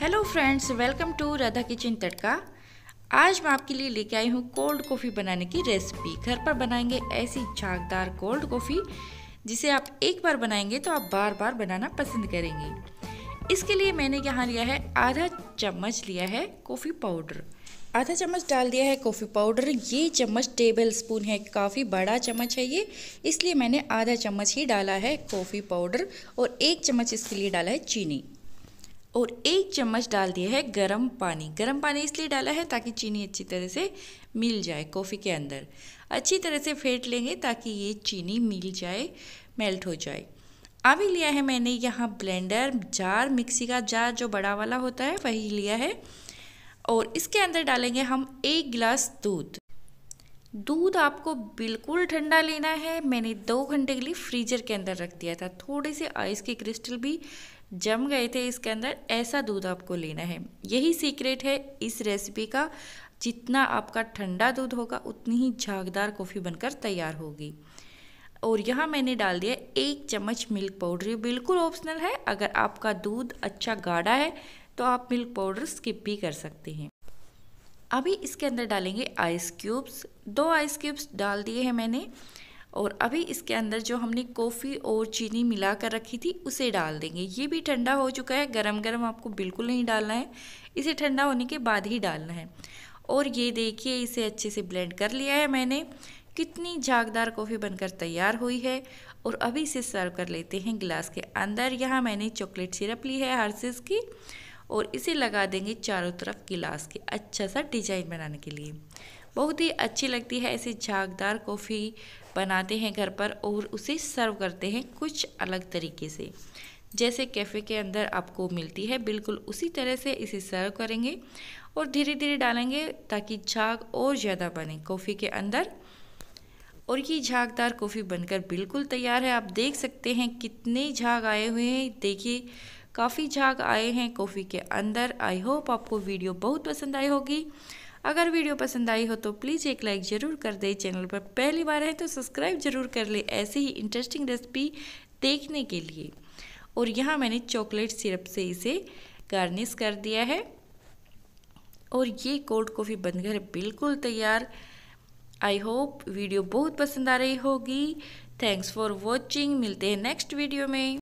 hello friends welcome to Radha kitchen Tadka आज मैं आपके लिए लेके आई हूँ कोल्ड कॉफ़ी बनाने की रेसिपी घर पर बनाएंगे ऐसी झागदार कोल्ड कॉफ़ी जिसे आप एक बार बनाएंगे तो आप बार बार बनाना पसंद करेंगे इसके लिए मैंने यहाँ लिया है आधा चम्मच लिया है कॉफ़ी पाउडर आधा चम्मच डाल दिया है कॉफ़ी पाउडर ये चम्मच टेबल स्पून है काफ़ी बड़ा चम्मच है ये इसलिए मैंने आधा चम्मच ही डाला है कॉफ़ी पाउडर और एक चम्मच इसके लिए डाला है चीनी और एक चम्मच डाल दिया है गरम पानी गरम पानी इसलिए डाला है ताकि चीनी अच्छी तरह से मिल जाए कॉफ़ी के अंदर अच्छी तरह से फेंट लेंगे ताकि ये चीनी मिल जाए मेल्ट हो जाए अभी लिया है मैंने यहाँ ब्लेंडर जार मिक्सी का जार जो बड़ा वाला होता है वही लिया है और इसके अंदर डालेंगे हम एक गिलास दूध दूध आपको बिल्कुल ठंडा लेना है मैंने दो घंटे के लिए फ्रीजर के अंदर रख दिया था थोड़े से आइस के क्रिस्टल भी जम गए थे इसके अंदर ऐसा दूध आपको लेना है यही सीक्रेट है इस रेसिपी का जितना आपका ठंडा दूध होगा उतनी ही झागदार कॉफ़ी बनकर तैयार होगी और यहाँ मैंने डाल दिया एक चम्मच मिल्क पाउडर ये बिल्कुल ऑप्शनल है अगर आपका दूध अच्छा गाढ़ा है तो आप मिल्क पाउडर स्किप भी कर सकते हैं अभी इसके अंदर डालेंगे आइस क्यूब्स दो आइस क्यूब्स डाल दिए हैं मैंने और अभी इसके अंदर जो हमने कॉफ़ी और चीनी मिला कर रखी थी उसे डाल देंगे ये भी ठंडा हो चुका है गरम गरम आपको बिल्कुल नहीं डालना है इसे ठंडा होने के बाद ही डालना है और ये देखिए इसे अच्छे से ब्लेंड कर लिया है मैंने कितनी झागदार कॉफ़ी बनकर तैयार हुई है और अभी इसे सर्व कर लेते हैं गिलास के अंदर यहाँ मैंने चॉकलेट सिरप ली है हार्सिस की और इसे लगा देंगे चारों तरफ गिलास के अच्छा सा डिजाइन बनाने के लिए बहुत ही अच्छी लगती है ऐसी झागदार कॉफ़ी बनाते हैं घर पर और उसे सर्व करते हैं कुछ अलग तरीके से जैसे कैफ़े के अंदर आपको मिलती है बिल्कुल उसी तरह से इसे सर्व करेंगे और धीरे धीरे डालेंगे ताकि झाग और ज़्यादा बने कॉफ़ी के अंदर और ये झागदार कॉफ़ी बनकर बिल्कुल तैयार है आप देख सकते हैं कितने झाग आए हुए हैं देखिए काफ़ी झाग आए हैं कॉफ़ी के अंदर आई होप आपको वीडियो बहुत पसंद आई होगी अगर वीडियो पसंद आई हो तो प्लीज़ एक लाइक ज़रूर कर दे चैनल पर पहली बार है तो सब्सक्राइब ज़रूर कर ले ऐसे ही इंटरेस्टिंग रेसिपी देखने के लिए और यहाँ मैंने चॉकलेट सिरप से इसे गार्निश कर दिया है और ये कोल्ड कॉफ़ी बनकर बिल्कुल तैयार आई होप वीडियो बहुत पसंद आ रही होगी थैंक्स फॉर वॉचिंग मिलते हैं नेक्स्ट वीडियो में